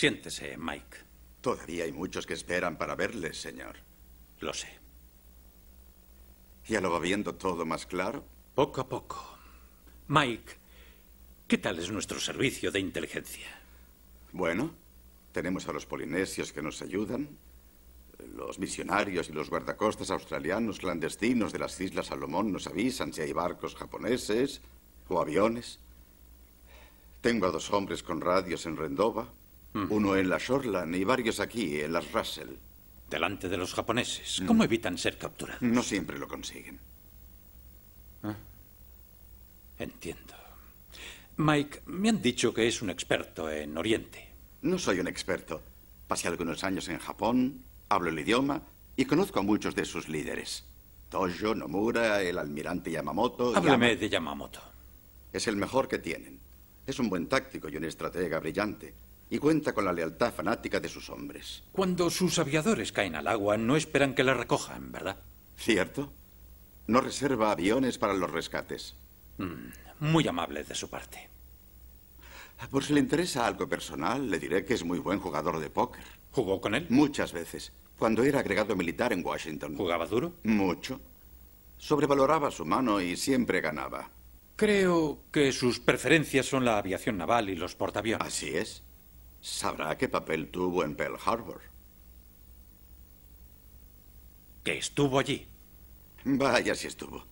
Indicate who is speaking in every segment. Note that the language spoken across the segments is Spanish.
Speaker 1: Siéntese, Mike. Todavía hay muchos que esperan para verle, señor. Lo sé. ¿Ya lo va viendo todo más claro? Poco a poco. Mike, ¿qué tal es nuestro servicio de inteligencia? Bueno, tenemos a los polinesios que nos ayudan, los misionarios y los guardacostas australianos clandestinos de las Islas Salomón nos avisan si hay barcos japoneses o aviones. Tengo a dos hombres con radios en Rendova. Uno en la Orlan y varios aquí, en las Russell. Delante de los japoneses. Mm. ¿Cómo evitan ser capturados? No siempre lo consiguen. Ah. Entiendo. Mike, me han dicho que es un experto en Oriente. No soy un experto. Pasé algunos años en Japón, hablo el idioma y conozco a muchos de sus líderes. Tojo, Nomura, el almirante Yamamoto. Háblame de Yamamoto. Es el mejor que tienen. Es un buen táctico y un estratega brillante y cuenta con la lealtad fanática de sus hombres. Cuando sus aviadores caen al agua, no esperan que la recojan, ¿verdad? Cierto. No reserva aviones para los rescates. Mm, muy amable de su parte. Por si le interesa algo personal, le diré que es muy buen jugador de póker. ¿Jugó con él? Muchas veces. Cuando era agregado militar en Washington. ¿Jugaba duro? Mucho. Sobrevaloraba su mano y siempre ganaba. Creo que sus preferencias son la aviación naval y los portaaviones. Así es. Sabrá qué papel tuvo en Pearl Harbor. Que estuvo allí. Vaya si estuvo.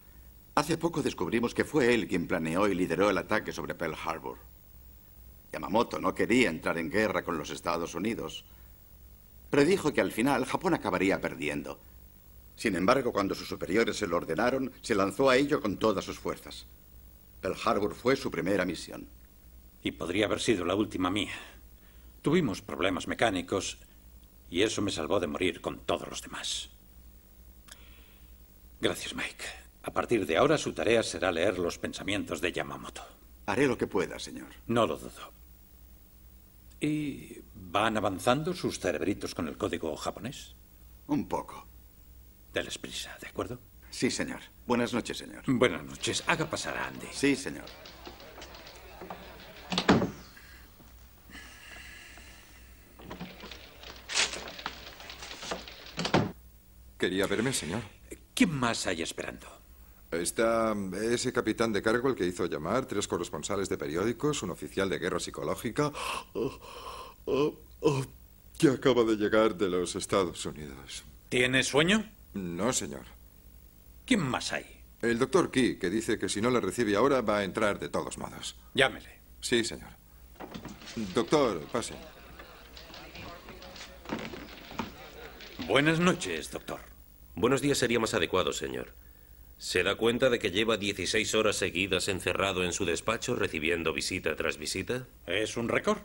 Speaker 1: Hace poco descubrimos que fue él quien planeó y lideró el ataque sobre Pearl Harbor. Yamamoto no quería entrar en guerra con los Estados Unidos. Predijo que al final Japón acabaría perdiendo. Sin embargo, cuando sus superiores se lo ordenaron, se lanzó a ello con todas sus fuerzas. Pearl Harbor fue su primera misión. Y podría haber sido la última mía. Tuvimos problemas mecánicos y eso me salvó de morir con todos los demás. Gracias, Mike. A partir de ahora su tarea será leer los pensamientos de Yamamoto. Haré lo que pueda, señor. No lo dudo. ¿Y van avanzando sus cerebritos con el código japonés? Un poco. Deles prisa, ¿de acuerdo? Sí, señor. Buenas noches, señor. Buenas noches. Haga pasar a Andy. Sí, señor. Quería verme, señor. ¿Quién más hay esperando? Está ese capitán de cargo el que hizo llamar, tres corresponsales de periódicos, un oficial de guerra psicológica, oh, oh, oh, que acaba de llegar de los Estados Unidos. ¿Tiene sueño? No, señor. ¿Quién más hay? El doctor Key, que dice que si no le recibe ahora va a entrar de todos modos. Llámele. Sí, señor. Doctor, pase. Buenas noches, doctor. Buenos días sería más adecuado, señor. ¿Se da cuenta de que lleva 16 horas seguidas encerrado en su despacho recibiendo visita tras visita? ¿Es un récord?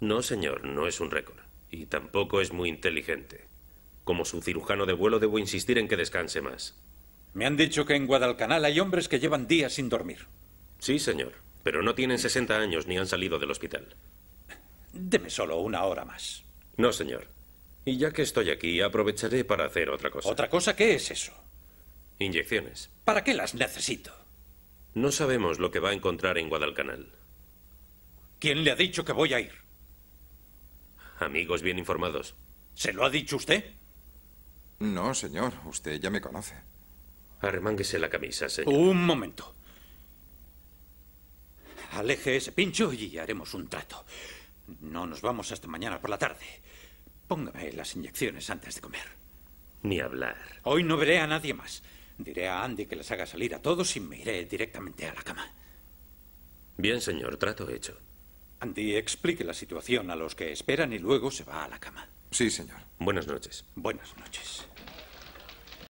Speaker 1: No, señor, no es un récord. Y tampoco es muy inteligente. Como su cirujano de vuelo debo insistir en que descanse más. Me han dicho que en Guadalcanal hay hombres que llevan días sin dormir. Sí, señor, pero no tienen 60 años ni han salido del hospital. Deme solo una hora más. No, señor. Y ya que estoy aquí, aprovecharé para hacer otra cosa. ¿Otra cosa? ¿Qué es eso? Inyecciones. ¿Para qué las necesito? No sabemos lo que va a encontrar en Guadalcanal. ¿Quién le ha dicho que voy a ir? Amigos bien informados. ¿Se lo ha dicho usted? No, señor. Usted ya me conoce. Arremánguese la camisa, señor. Un momento. Aleje ese pincho y haremos un trato. No nos vamos hasta mañana por la tarde. Póngame las inyecciones antes de comer. Ni hablar. Hoy no veré a nadie más. Diré a Andy que las haga salir a todos y me iré directamente a la cama. Bien, señor, trato hecho. Andy, explique la situación a los que esperan y luego se va a la cama. Sí, señor. Buenas noches. Buenas noches.